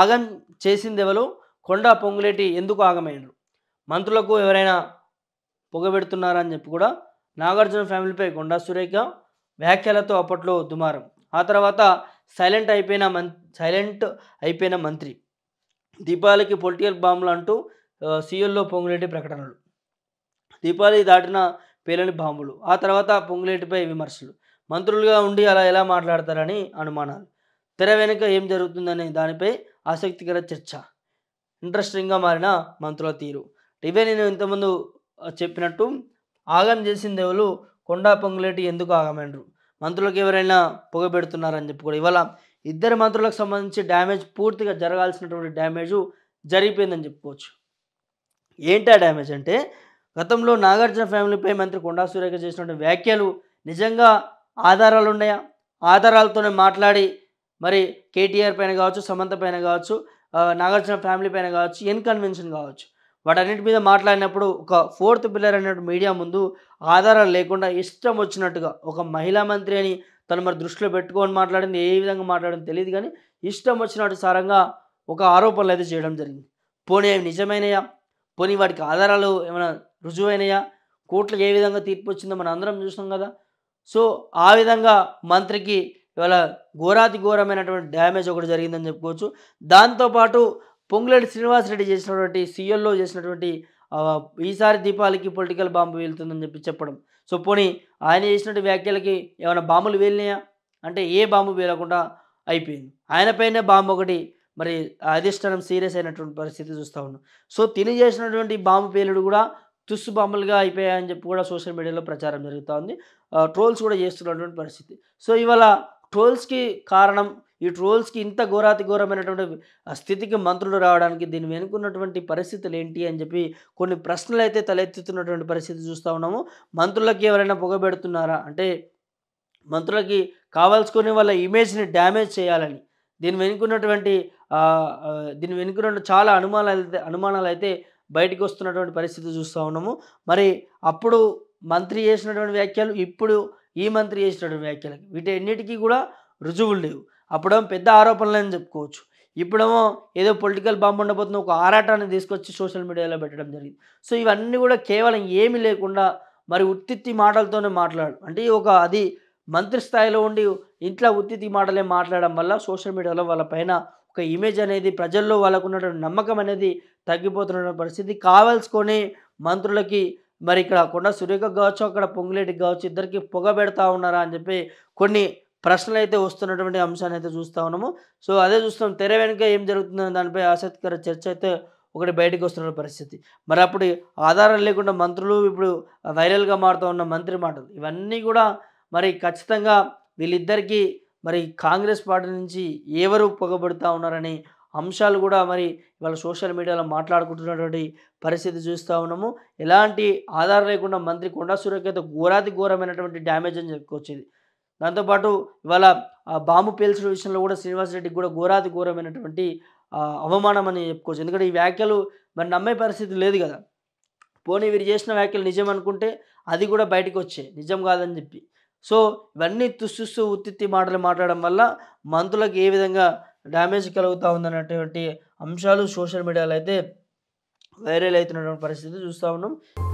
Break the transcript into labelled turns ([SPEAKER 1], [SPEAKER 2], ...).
[SPEAKER 1] ఆగం చేసిందెవలో కొండా పొంగులేటి ఎందుకు ఆగమైనరు మంత్రులకు ఎవరైనా పొగబెడుతున్నారని చెప్పి కూడా నాగార్జున ఫ్యామిలీపై కొండా సురేఖ వ్యాఖ్యలతో అప్పట్లో దుమారం ఆ తర్వాత సైలెంట్ అయిపోయిన మం సైలెంట్ అయిపోయిన మంత్రి దీపావళికి పొలిటికల్ బాంబులు అంటూ సీఎల్లో పొంగులేటి ప్రకటనలు దీపావళి దాటిన పేలని బాంబులు ఆ తర్వాత పొంగులేటిపై విమర్శలు మంత్రులుగా ఉండి అలా ఎలా మాట్లాడతారని అనుమానాలు తెర వెనుక ఏం జరుగుతుందనే దానిపై ఆసక్తికర చర్చ ఇంట్రెస్టింగ్గా మారిన మంత్రుల తీరు ఇవే నేను ఇంతకుముందు చెప్పినట్టు ఆగం చేసిన దేవులు కొండా పొంగులేటి ఎందుకు ఆగమండ్రు మంత్రులకు ఎవరైనా పొగబెడుతున్నారని చెప్పి కూడా ఇవాళ ఇద్దరు మంత్రులకు సంబంధించి డ్యామేజ్ పూర్తిగా జరగాల్సినటువంటి డ్యామేజు జరిగిపోయిందని చెప్పుకోవచ్చు ఏంటి ఆ డ్యామేజ్ అంటే గతంలో నాగార్జున ఫ్యామిలీపై మంత్రి కొండా సురేఖ చేసినటువంటి వ్యాఖ్యలు నిజంగా ఆధారాలు ఉన్నాయా ఆధారాలతోనే మాట్లాడి మరి కేటీఆర్ పైన కావచ్చు సమంత పైన కావచ్చు నాగార్జున ఫ్యామిలీ పైన కావచ్చు ఇన్కన్వెన్షన్ కావచ్చు వాటన్నిటి మీద మాట్లాడినప్పుడు ఒక ఫోర్త్ పిల్లర్ అనేటువంటి మీడియా ముందు ఆధారాలు లేకుండా ఇష్టం వచ్చినట్టుగా ఒక మహిళా మంత్రి అని తను మరి దృష్టిలో పెట్టుకొని మాట్లాడింది ఏ విధంగా మాట్లాడింది తెలియదు కానీ ఇష్టం వచ్చినట్టు సారంగా ఒక ఆరోపణలు అయితే చేయడం జరిగింది పోనీ అవి నిజమైనయా పోనీ వాటికి ఆధారాలు ఏమైనా రుజువైనయా కోర్టులకు ఏ విధంగా తీర్పు వచ్చిందో మనం అందరం చూసినాం కదా సో ఆ విధంగా మంత్రికి ఇవాళ ఘోరాతి ఘోరమైనటువంటి డ్యామేజ్ ఒకటి జరిగిందని చెప్పుకోవచ్చు దాంతోపాటు పొంగులేటి శ్రీనివాసరెడ్డి చేసినటువంటి సీఎల్లో చేసినటువంటి ఈసారి దీపాలకి పొలిటికల్ బాంబు వెళ్తుందని చెప్పి చెప్పడం సో పోనీ ఆయన చేసినటువంటి వ్యాఖ్యలకి ఏమైనా బాంబులు వేలినాయా అంటే ఏ బాంబు వేలకుండా అయిపోయింది ఆయనపైనే బాంబు ఒకటి మరి అధిష్టానం సీరియస్ అయినటువంటి పరిస్థితి చూస్తూ ఉన్నాం సో తిని చేసినటువంటి బాంబు పేలుడు కూడా తుస్సు బాంబులుగా అయిపోయాయని చెప్పి కూడా సోషల్ మీడియాలో ప్రచారం జరుగుతూ ఉంది ట్రోల్స్ కూడా చేస్తున్నటువంటి పరిస్థితి సో ఇవాళ ట్రోల్స్కి కారణం ఈ ట్రోల్స్కి ఇంత ఘోరాతి ఘోరమైనటువంటి స్థితికి మంత్రులు రావడానికి దీని వెనుకున్నటువంటి పరిస్థితులు ఏంటి అని చెప్పి కొన్ని ప్రశ్నలు అయితే తలెత్తుతున్నటువంటి పరిస్థితి చూస్తూ ఉన్నాము మంత్రులకి ఎవరైనా పొగబెడుతున్నారా అంటే మంత్రులకి కావాల్సుకునే వాళ్ళ ఇమేజ్ని డ్యామేజ్ చేయాలని దీని వెనుకున్నటువంటి దీని వెనుకున్న చాలా అనుమానాలు అయితే అనుమానాలు అయితే బయటకు వస్తున్నటువంటి పరిస్థితి చూస్తూ ఉన్నాము మరి అప్పుడు మంత్రి చేసినటువంటి వ్యాఖ్యలు ఇప్పుడు ఈ మంత్రి చేసినాడు వ్యాఖ్యలకి వీటన్నిటికీ కూడా రుజువులు లేవు అప్పుడేమో పెద్ద ఆరోపణలు అని చెప్పుకోవచ్చు ఇప్పుడేమో ఏదో పొలిటికల్ బాంబు ఉండబోతున్న ఒక ఆరాటాన్ని తీసుకొచ్చి సోషల్ మీడియాలో పెట్టడం జరిగింది సో ఇవన్నీ కూడా కేవలం ఏమీ లేకుండా మరి ఉత్తిత్తి మాటలతోనే మాట్లాడు అంటే ఒక అది మంత్రి స్థాయిలో ఉండి ఇంట్లో ఉత్తిత్తి మాటలే మాట్లాడడం వల్ల సోషల్ మీడియాలో వాళ్ళ పైన ఒక ఇమేజ్ అనేది ప్రజల్లో వాళ్ళకు ఉన్నటువంటి నమ్మకం అనేది తగ్గిపోతున్న పరిస్థితి కావాల్సుకొని మంత్రులకి మరి ఇక్కడ కొండ సురేఖ కావచ్చు అక్కడ పొంగులేటికి కావచ్చు ఇద్దరికి పొగ పెడతా ఉన్నారా అని చెప్పి కొన్ని ప్రశ్నలు అయితే వస్తున్నటువంటి అంశాన్ని అయితే చూస్తూ ఉన్నాము సో అదే చూస్తాం తెర వెనుక ఏం జరుగుతుందనే దానిపై ఆసక్తికర చర్చ అయితే ఒకటి బయటకు వస్తున్న పరిస్థితి మరి అప్పుడు ఆధారం లేకుండా మంత్రులు ఇప్పుడు వైరల్గా మారుతూ ఉన్న మంత్రి మాటలు ఇవన్నీ కూడా మరి ఖచ్చితంగా వీళ్ళిద్దరికీ మరి కాంగ్రెస్ పార్టీ నుంచి ఎవరు పొగబడుతూ ఉన్నారని అంశాలు కూడా మరి ఇవాళ సోషల్ మీడియాలో మాట్లాడుకుంటున్నటువంటి పరిస్థితి చూస్తూ ఉన్నాము ఎలాంటి ఆధారం లేకుండా మంత్రి కొండా సురేఖతో ఘోరాతి ఘోరమైనటువంటి డ్యామేజ్ అని చెప్పుకొచ్చింది దాంతోపాటు ఇవాళ బాంబు పేల్చిన విషయంలో కూడా శ్రీనివాసరెడ్డికి కూడా ఘోరాతి ఘోరమైనటువంటి అవమానం అని చెప్పుకోవచ్చు ఎందుకంటే ఈ వ్యాఖ్యలు మరి నమ్మే పరిస్థితి లేదు కదా పోనీ వీరు చేసిన వ్యాఖ్యలు నిజం అనుకుంటే అది కూడా బయటకు వచ్చాయి నిజం కాదని చెప్పి సో ఇవన్నీ తుస్సుస్తూ ఉత్తిత్తి మాటలు మాట్లాడడం వల్ల మంత్రులకు ఏ విధంగా డ్యామేజ్ కలుగుతూ ఉందన్నటువంటి అంశాలు సోషల్ మీడియాలో అయితే వైరల్ అవుతున్నటువంటి పరిస్థితి చూస్తూ ఉన్నాం